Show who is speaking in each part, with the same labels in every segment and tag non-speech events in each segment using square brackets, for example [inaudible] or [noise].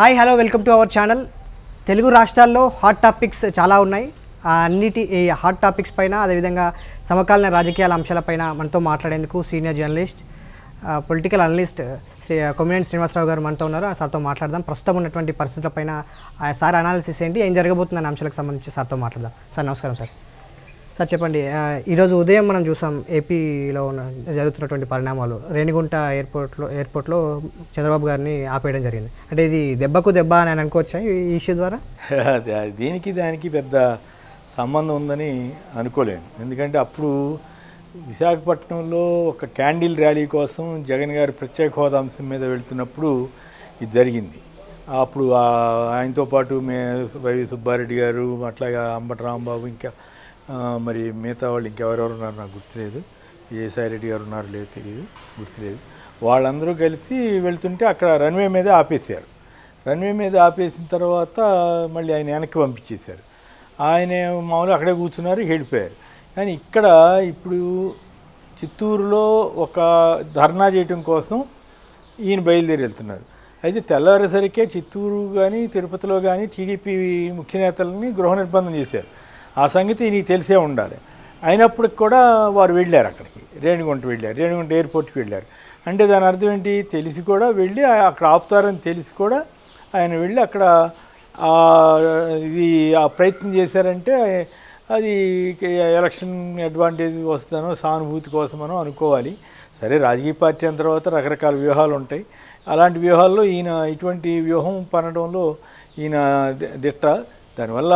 Speaker 1: hi hello welcome to our channel Telugu రాష్ట్రాల్లో hot topics చాలా ఉన్నాయి అన్నిటి ఈ హాట్ టాపిక్స్ పైన అదేవిధంగా సమకాలీన రాజకీయాల అంశాలపైన మనతో మాట్లాడేందుకు senior journalist political analyst Shri Kommineni Srinivasarao గారు మనతో ఉన్నారు సార్తో మాట్లాడదాం ప్రస్తుతం ఉన్నటువంటి పరిస్థితులపైన సార్ అనాలిసిస్ ఏంటి ఏం జరగబోతుందనే అంశాలకు సంబంధించి సార్తో మాట్లాడదాం సార్ నమస్కారం సార్ సార్ చెప్పండి ఈరోజు ఉదయం మనం చూసాం ఏపీలో ఉన్న జరుగుతున్నటువంటి పరిణామాలు రేణిగుంట ఎయిర్పోర్ట్లో ఎయిర్పోర్ట్లో చంద్రబాబు గారిని ఆపేయడం జరిగింది అంటే ఇది దెబ్బకు దెబ్బ అని ఆయన అనుకోవచ్చా ఈ ఇష్యూ ద్వారా
Speaker 2: [laughs] దీనికి దానికి పెద్ద సంబంధం ఉందని అనుకోలేను ఎందుకంటే అప్పుడు విశాఖపట్నంలో ఒక క్యాండిల్ ర్యాలీ కోసం జగన్ గారి ప్రత్యేక హోదా అంశం మీద వెళ్తున్నప్పుడు ఇది జరిగింది అప్పుడు ఆయనతో పాటు మే వైవి సుబ్బారెడ్డి గారు అట్లాగా అంబటి రాంబాబు ఇంకా మరి మిగతా వాళ్ళు ఇంకెవరెవరు ఉన్నారు నాకు గుర్తులేదు విజయసాయి రెడ్డి గారు ఉన్నారు లేదు తెలియదు గుర్తులేదు వాళ్ళందరూ కలిసి వెళ్తుంటే అక్కడ రన్వే మీద ఆపేశారు రన్వే మీద ఆపేసిన తర్వాత మళ్ళీ ఆయన వెనక్కి పంపించేశారు ఆయన మామూలు అక్కడే కూర్చున్నారు వెళ్ళిపోయారు కానీ ఇక్కడ ఇప్పుడు చిత్తూరులో ఒక ధర్నా చేయటం కోసం ఈయన బయలుదేరి వెళ్తున్నారు అయితే తెల్లవారేసరికే చిత్తూరు కానీ తిరుపతిలో కానీ టీడీపీ ముఖ్య నేతలని గృహ నిర్బంధం చేశారు ఆ సంగతి నీకు తెలిసే ఉండాలి అయినప్పటికి కూడా వారు వెళ్ళారు అక్కడికి రేణిగుంట వెళ్ళారు రేణిగుంట ఎయిర్పోర్ట్కి వెళ్ళారు అంటే దాని అర్థం ఏంటి తెలిసి కూడా వెళ్ళి అక్కడ ఆపుతారని తెలిసి కూడా ఆయన వెళ్ళి అక్కడ ఇది ఆ ప్రయత్నం చేశారంటే అది ఎలక్షన్ అడ్వాంటేజ్ వస్తుందనో సానుభూతి కోసమనో అనుకోవాలి సరే రాజకీయ పార్టీ అయిన తర్వాత రకరకాల వ్యూహాలు ఉంటాయి అలాంటి వ్యూహాల్లో ఈయన ఇటువంటి వ్యూహం పనడంలో ఈయన దిట్ట దానివల్ల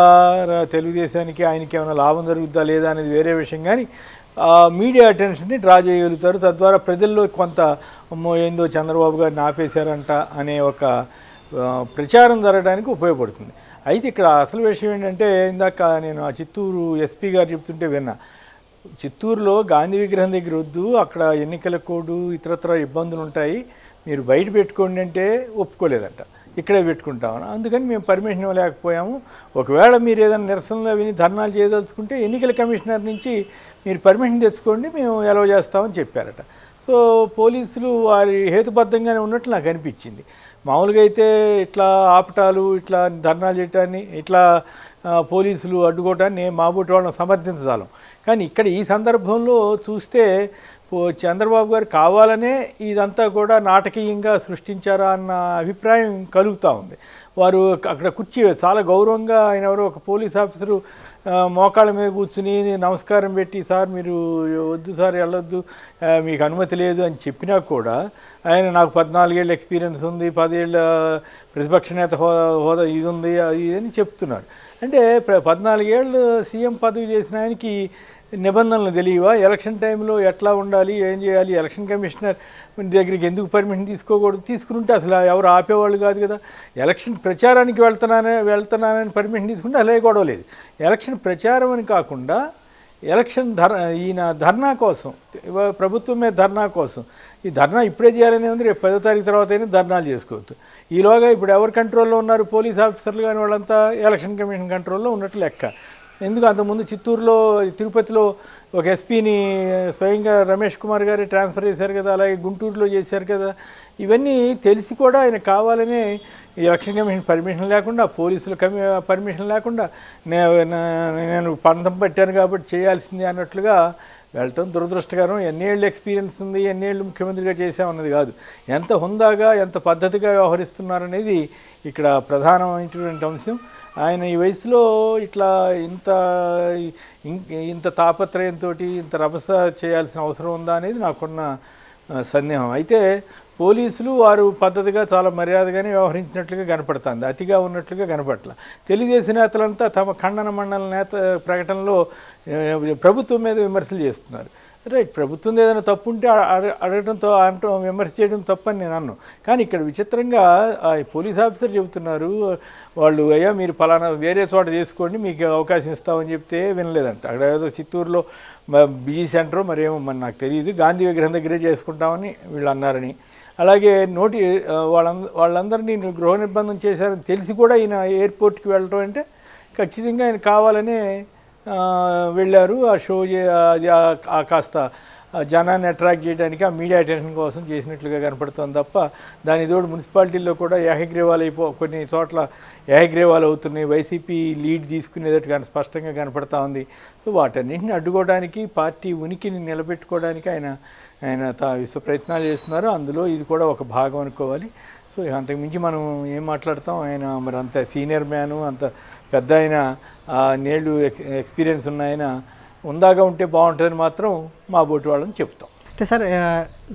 Speaker 2: తెలుగుదేశానికి ఆయనకి ఏమైనా లాభం జరుగుద్దా లేదా అనేది వేరే విషయం కానీ మీడియా అటెన్షన్ని డ్రా చేయగలుగుతారు తద్వారా ప్రజల్లో కొంత ఏందో చంద్రబాబు గారిని ఆపేశారంట అనే ఒక ప్రచారం జరగడానికి ఉపయోగపడుతుంది అయితే ఇక్కడ అసలు విషయం ఏంటంటే ఇందాక నేను ఆ చిత్తూరు ఎస్పీ గారు చెప్తుంటే విన్నా చిత్తూరులో గాంధీ విగ్రహం దగ్గర వద్దు అక్కడ ఎన్నికల కోడు ఇతరత్ర ఇబ్బందులు ఉంటాయి మీరు బయట పెట్టుకోండి అంటే ఒప్పుకోలేదంట ఇక్కడే పెట్టుకుంటామని అందుకని మేము పర్మిషన్ ఇవ్వలేకపోయాము ఒకవేళ మీరు ఏదైనా నిరసనలో విని ధర్నాలు చేయదలుచుకుంటే ఎన్నికల కమిషనర్ నుంచి మీరు పర్మిషన్ తెచ్చుకోండి మేము ఎలవ్ చేస్తామని చెప్పారట సో పోలీసులు వారి హేతుబద్ధంగానే ఉన్నట్లు నాకు అనిపించింది మామూలుగా అయితే ఇట్లా ఆపటాలు ఇట్లా ధర్నాలు చేయటాన్ని ఇట్లా పోలీసులు అడ్డుకోవటాన్ని మాబూటి వాళ్ళని సమర్థించగలం కానీ ఇక్కడ ఈ సందర్భంలో చూస్తే చంద్రబాబు గారు కావాలనే ఇదంతా కూడా నాటకీయంగా సృష్టించారా అన్న అభిప్రాయం కలుగుతూ ఉంది వారు అక్కడ కుర్చీ చాలా గౌరవంగా ఆయన ఎవరో ఒక పోలీస్ ఆఫీసరు మోకాళ్ళ మీద కూర్చుని నమస్కారం పెట్టి సార్ మీరు వద్దు సార్ వెళ్ళొద్దు మీకు అనుమతి లేదు అని చెప్పినా కూడా ఆయన నాకు పద్నాలుగేళ్ళు ఎక్స్పీరియన్స్ ఉంది పదేళ్ళ ప్రతిపక్ష నేత హోదా హోదా ఇది ఉంది అది అని చెప్తున్నారు అంటే పద్నాలుగేళ్ళు సీఎం పదవి చేసిన ఆయనకి నిబంధనలు తెలియవా ఎలక్షన్ టైంలో ఎట్లా ఉండాలి ఏం చేయాలి ఎలక్షన్ కమిషనర్ దగ్గరికి ఎందుకు పర్మిషన్ తీసుకోకూడదు తీసుకుంటే అసలు ఎవరు ఆపేవాళ్ళు కాదు కదా ఎలక్షన్ ప్రచారానికి వెళ్తున్నానని వెళ్తున్నానని పర్మిషన్ తీసుకుంటే అలా గొడవలేదు లేదు ఎలక్షన్ ప్రచారం అని కాకుండా ఎలక్షన్ ధర్ ఈయన ధర్నా కోసం ప్రభుత్వం మీద ధర్నా కోసం ఈ ధర్నా ఇప్పుడే చేయాలని ఉంది రేపు పదో తారీఖు తర్వాత అయినా ధర్నాలు చేసుకోవచ్చు ఈలోగా ఇప్పుడు ఎవరు కంట్రోల్లో ఉన్నారు పోలీస్ ఆఫీసర్లు కానీ వాళ్ళంతా ఎలక్షన్ కమిషన్ కంట్రోల్లో ఉన్నట్టు లెక్క ఎందుకు అంతకుముందు చిత్తూరులో తిరుపతిలో ఒక ఎస్పీని స్వయంగా రమేష్ కుమార్ గారు ట్రాన్స్ఫర్ చేశారు కదా అలాగే గుంటూరులో చేశారు కదా ఇవన్నీ తెలిసి కూడా ఆయన కావాలనే ఎలక్షన్ కమిషన్ పర్మిషన్ లేకుండా పోలీసులు కమి పర్మిషన్ లేకుండా నేను పంతం పెట్టాను కాబట్టి చేయాల్సిందే అన్నట్లుగా వెళ్ళటం దురదృష్టకరం ఎన్నేళ్ళు ఎక్స్పీరియన్స్ ఉంది ఎన్నేళ్ళు ముఖ్యమంత్రిగా చేసామన్నది కాదు ఎంత హుందాగా ఎంత పద్ధతిగా వ్యవహరిస్తున్నారనేది ఇక్కడ ప్రధానమైనటువంటి అంశం ఆయన ఈ వయసులో ఇట్లా ఇంత ఇంత తాపత్రయంతో ఇంత రభస చేయాల్సిన అవసరం ఉందా అనేది నాకున్న సందేహం అయితే పోలీసులు వారు పద్ధతిగా చాలా మర్యాదగానే వ్యవహరించినట్లుగా కనపడుతుంది అతిగా ఉన్నట్లుగా కనపట్ల తెలుగుదేశం నేతలంతా తమ ఖండన మండల నేత ప్రకటనలో ప్రభుత్వం మీద విమర్శలు చేస్తున్నారు రైట్ ప్రభుత్వం ఏదైనా తప్పు ఉంటే అడగడంతో అనటం విమర్శ చేయడం తప్పని నేను అన్నాను కానీ ఇక్కడ విచిత్రంగా పోలీస్ ఆఫీసర్ చెబుతున్నారు వాళ్ళు అయ్యా మీరు ఫలానా వేరే చోట చేసుకోండి మీకు అవకాశం ఇస్తామని చెప్తే వినలేదంట అక్కడ ఏదో చిత్తూరులో బిజీ సెంటర్ మరేమో మరి నాకు తెలియదు గాంధీ విగ్రహం దగ్గరే చేసుకుంటామని వీళ్ళు అన్నారని అలాగే నోటి వాళ్ళంద వాళ్ళందరినీ గృహ నిర్బంధం చేశారని తెలిసి కూడా ఈయన ఎయిర్పోర్ట్కి వెళ్ళడం అంటే ఖచ్చితంగా ఆయన కావాలనే వెళ్ళారు ఆ షో అది ఆ కాస్త జనాన్ని అట్రాక్ట్ చేయడానికి ఆ మీడియా అటెన్షన్ కోసం చేసినట్లుగా కనపడుతుంది తప్ప దాని తోడు మున్సిపాలిటీల్లో కూడా ఏహగ్రీవాలు అయిపో కొన్ని చోట్ల ఏహగ్రీవాలు అవుతున్నాయి వైసీపీ లీడ్ తీసుకునేటట్టు కానీ స్పష్టంగా కనపడతా ఉంది సో వాటన్నింటిని అడ్డుకోవడానికి పార్టీ ఉనికిని నిలబెట్టుకోవడానికి ఆయన ఆయన విశ్వ ప్రయత్నాలు చేస్తున్నారు అందులో ఇది కూడా ఒక భాగం అనుకోవాలి సో అంతకుమించి మనం ఏం మాట్లాడతాం ఆయన మరి అంత సీనియర్ మ్యాను అంత పెద్ద ఆయన నేళ్ళు ఎక్స్పీరియన్స్ ఉన్న ఆయన ఉందాగా ఉంటే బాగుంటుందని మాత్రం మా బోటి వాళ్ళని చెప్తాం
Speaker 1: అంటే సార్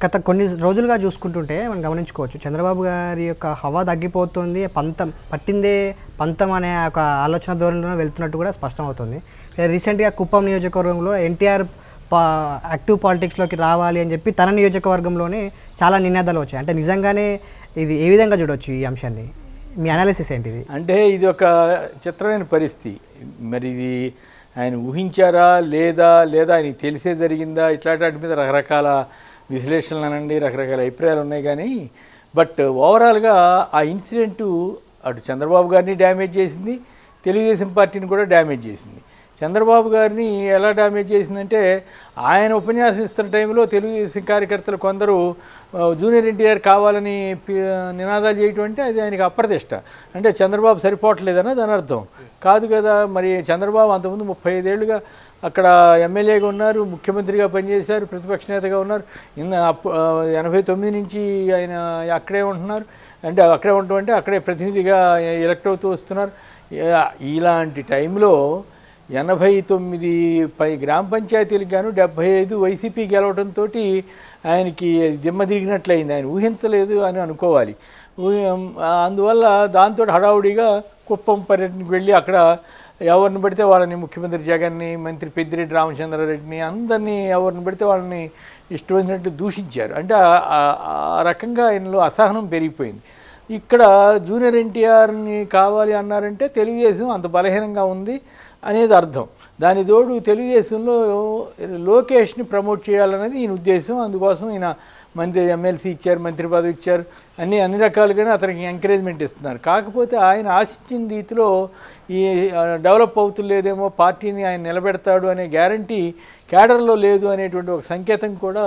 Speaker 1: గత కొన్ని రోజులుగా చూసుకుంటుంటే మనం గమనించుకోవచ్చు చంద్రబాబు గారి యొక్క హవా తగ్గిపోతుంది పంతం పట్టిందే పంతం అనే ఒక ఆలోచన ధోరణిలో వెళ్తున్నట్టు కూడా స్పష్టమవుతుంది రీసెంట్గా కుప్పం నియోజకవర్గంలో ఎన్టీఆర్ పా యాక్టివ్ పాలిటిక్స్లోకి రావాలి అని చెప్పి తన నియోజకవర్గంలోనే చాలా నినాదాలు వచ్చాయి అంటే నిజంగానే ఇది ఏ విధంగా చూడవచ్చు ఈ అంశాన్ని మీ అనాలిసిస్ ఏంటిది
Speaker 2: అంటే ఇది ఒక చిత్రమైన పరిస్థితి మరి ఇది ఆయన ఊహించారా లేదా లేదా ఆయనకి తెలిసే జరిగిందా ఇట్లాంటి వాటి మీద రకరకాల విశ్లేషణలు అనండి రకరకాల అభిప్రాయాలు ఉన్నాయి కానీ బట్ ఓవరాల్గా ఆ ఇన్సిడెంటు అటు చంద్రబాబు గారిని డ్యామేజ్ చేసింది తెలుగుదేశం పార్టీని కూడా డ్యామేజ్ చేసింది చంద్రబాబు గారిని ఎలా డ్యామేజ్ చేసిందంటే ఆయన ఉపన్యాసం ఇస్తున్న టైంలో తెలుగుదేశం కార్యకర్తలు కొందరు జూనియర్ ఎన్టీఆర్ కావాలని నినాదాలు చేయటం అంటే అది ఆయనకి అప్రతిష్ట అంటే చంద్రబాబు సరిపోవట్లేదని దాని అర్థం కాదు కదా మరి చంద్రబాబు అంతకుముందు ముప్పై ఐదేళ్లుగా అక్కడ ఎమ్మెల్యేగా ఉన్నారు ముఖ్యమంత్రిగా పనిచేశారు ప్రతిపక్ష నేతగా ఉన్నారు ఇన్న ఎనభై తొమ్మిది నుంచి ఆయన అక్కడే ఉంటున్నారు అంటే అక్కడే ఉండటం అంటే అక్కడే ప్రతినిధిగా ఎలక్ట్ అవుతూ వస్తున్నారు ఇలాంటి టైంలో ఎనభై తొమ్మిది పై గ్రామ పంచాయతీలకు గాను డెబ్బై ఐదు వైసీపీ గెలవడంతో ఆయనకి దిమ్మ తిరిగినట్లయింది ఆయన ఊహించలేదు అని అనుకోవాలి అందువల్ల దాంతో హడావుడిగా కుప్పం పర్యటనకు వెళ్ళి అక్కడ ఎవరిని పెడితే వాళ్ళని ముఖ్యమంత్రి జగన్ని మంత్రి పెద్దిరెడ్డి రామచంద్రారెడ్డిని అందరినీ ఎవరిని పెడితే వాళ్ళని ఇష్టమైనట్టు దూషించారు అంటే ఆ రకంగా ఆయనలో అసహనం పెరిగిపోయింది ఇక్కడ జూనియర్ ఎన్టీఆర్ని కావాలి అన్నారంటే తెలుగుదేశం అంత బలహీనంగా ఉంది అనేది అర్థం దాని తోడు తెలుగుదేశంలో లోకేష్ని ప్రమోట్ చేయాలనేది ఈయన ఉద్దేశం అందుకోసం ఈయన మంత్రి ఎమ్మెల్సీ ఇచ్చారు మంత్రి పదవి ఇచ్చారు అన్ని అన్ని రకాలుగానే అతనికి ఎంకరేజ్మెంట్ ఇస్తున్నారు కాకపోతే ఆయన ఆశించిన రీతిలో ఈ డెవలప్ అవుతులేదేమో పార్టీని ఆయన నిలబెడతాడు అనే గ్యారంటీ కేడర్లో లేదు అనేటువంటి ఒక సంకేతం కూడా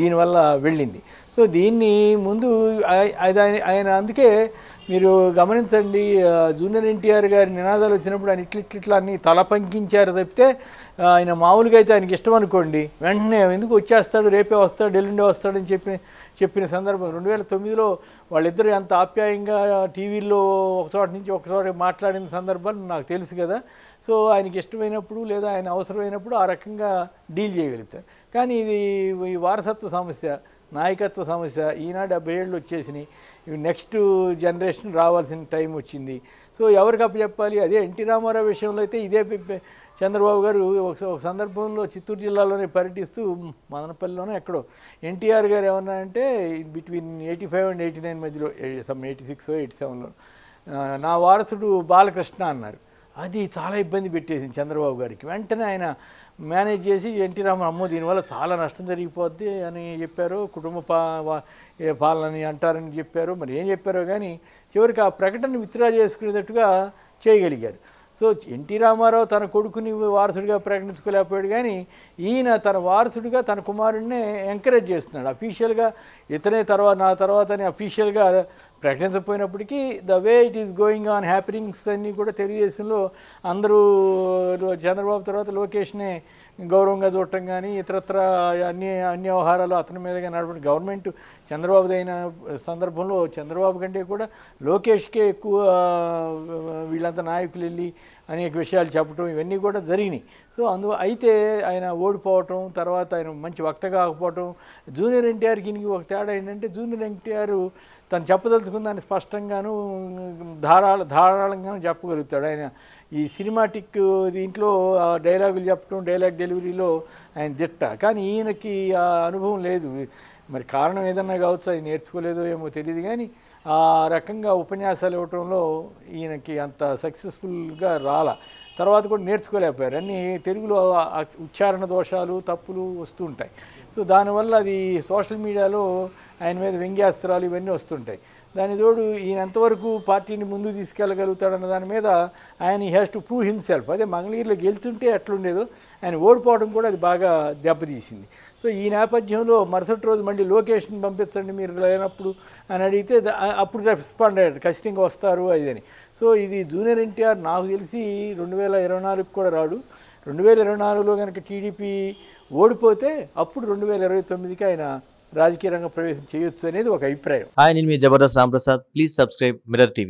Speaker 2: దీనివల్ల వెళ్ళింది సో దీన్ని ముందు ఆయన అందుకే మీరు గమనించండి జూనియర్ ఎన్టీఆర్ గారి నినాదాలు వచ్చినప్పుడు ఆయన ఇట్ల ఇట్లా అన్ని తల పంకించారు తప్పితే ఆయన మామూలుగా అయితే ఆయనకి ఇష్టం అనుకోండి వెంటనే ఎందుకు వచ్చేస్తాడు రేపే వస్తాడు ఎల్లుండే వస్తాడని చెప్పి చెప్పిన సందర్భం రెండు వేల తొమ్మిదిలో వాళ్ళిద్దరూ ఎంత ఆప్యాయంగా టీవీల్లో ఒక చోట నుంచి ఒక చోట మాట్లాడిన సందర్భాలు నాకు తెలుసు కదా సో ఆయనకి ఇష్టమైనప్పుడు లేదా ఆయన అవసరమైనప్పుడు ఆ రకంగా డీల్ చేయగలుగుతారు కానీ ఇది ఈ వారసత్వ సమస్య నాయకత్వ సమస్య ఈనాడు డెబ్బై ఏళ్ళు వచ్చేసినాయి నెక్స్ట్ జనరేషన్ రావాల్సిన టైం వచ్చింది సో ఎవరికి అప్పచెప్పాలి అదే ఎన్టీ రామారావు విషయంలో అయితే ఇదే చంద్రబాబు గారు ఒక సందర్భంలో చిత్తూరు జిల్లాలోనే పర్యటిస్తూ మదనపల్లిలోనే ఎక్కడో ఎన్టీఆర్ గారు ఏమన్నా అంటే between eighty five and eighty nine మధ్యలో సమ్ ఎయిటీ సిక్స్ ఎయిటీ సెవెన్లో నా వారసుడు బాలకృష్ణ అన్నారు అది చాలా ఇబ్బంది పెట్టేసింది చంద్రబాబు గారికి వెంటనే ఆయన మేనేజ్ చేసి ఎన్టీ రామారావు అమ్మో దీనివల్ల చాలా నష్టం జరిగిపోద్ది అని చెప్పారు కుటుంబ పాలనని అంటారని చెప్పారు మరి ఏం చెప్పారో కానీ చివరికి ఆ ప్రకటన విత్డ్రా చేసుకునేటట్టుగా చేయగలిగారు సో ఎన్టీ రామారావు తన కొడుకుని వారసుడిగా ప్రకటించుకోలేకపోయాడు కానీ ఈయన తన వారసుడిగా తన కుమారుడినే ఎంకరేజ్ చేస్తున్నాడు అఫీషియల్గా ఇతనే తర్వాత నా తర్వాత అని అఫీషియల్గా ప్రకటించకపోయినప్పటికీ the way it is going on happenings అన్నీ కూడా తెలుగుదేశంలో అందరూ చంద్రబాబు తర్వాత లోకేష్నే గౌరవంగా చూడటం కానీ ఇతరత్ర అన్ని అన్ని వ్యవహారాలు అతని మీదగా నడపడం గవర్నమెంట్ చంద్రబాబు అయిన సందర్భంలో చంద్రబాబు కంటే కూడా లోకేష్కే ఎక్కువ వీళ్ళంతా నాయకులు వెళ్ళి అనేక విషయాలు చెప్పడం ఇవన్నీ కూడా జరిగినాయి సో అందు అయితే ఆయన ఓడిపోవటం తర్వాత ఆయన మంచి వక్త కాకపోవటం జూనియర్ ఎన్టీఆర్కి ఇనికి ఒక తేడా ఏంటంటే జూనియర్ ఎన్టీఆర్ తను చెప్పదలుచుకున్న దాన్ని స్పష్టంగాను ధారా ధారాళంగాను చెప్పగలుగుతాడు ఆయన ఈ సినిమాటిక్ దీంట్లో డైలాగులు చెప్పడం డైలాగ్ డెలివరీలో ఆయన దిట్ట కానీ ఈయనకి ఆ అనుభవం లేదు మరి కారణం ఏదన్నా కావచ్చు అది నేర్చుకోలేదో ఏమో తెలియదు కానీ ఆ రకంగా ఉపన్యాసాలు ఇవ్వటంలో ఈయనకి అంత సక్సెస్ఫుల్గా రాల తర్వాత కూడా నేర్చుకోలేకపోయారు అన్నీ తెలుగులో ఉచ్చారణ దోషాలు తప్పులు వస్తుంటాయి సో దానివల్ల అది సోషల్ మీడియాలో ఆయన మీద వ్యంగ్యాస్త్రాలు ఇవన్నీ వస్తుంటాయి దాని తోడు ఈయన ఎంతవరకు పార్టీని ముందు తీసుకెళ్ళగలుగుతాడన్న దాని మీద ఆయన ఈ హ్యాస్ టు ప్రూవ్ హిమ్సెల్ఫ్ అదే మంగళగిరిలో గెలుచుంటే అట్లుండేదో ఆయన ఓడిపోవడం కూడా అది బాగా దెబ్బతీసింది సో ఈ నేపథ్యంలో మరుసటి రోజు మళ్ళీ లొకేషన్ పంపించండి మీరు లేనప్పుడు అని అడిగితే అప్పుడు రెస్పాండ్ అయ్యాడు ఖచ్చితంగా వస్తారు అదని సో ఇది జూనియర్ ఎన్టీఆర్ నాకు తెలిసి రెండు వేల ఇరవై నాలుగుకి కూడా రాడు రెండు వేల ఇరవై నాలుగులో కనుక టీడీపీ ఓడిపోతే అప్పుడు రెండు వేల ఇరవై తొమ్మిదికి ఆయన రాజకీయ రంగ ప్రవేశం చేయొచ్చు అనేది ఒక అభిప్రాయం
Speaker 1: ఆయన మీ Ram Prasad please subscribe Mirror TV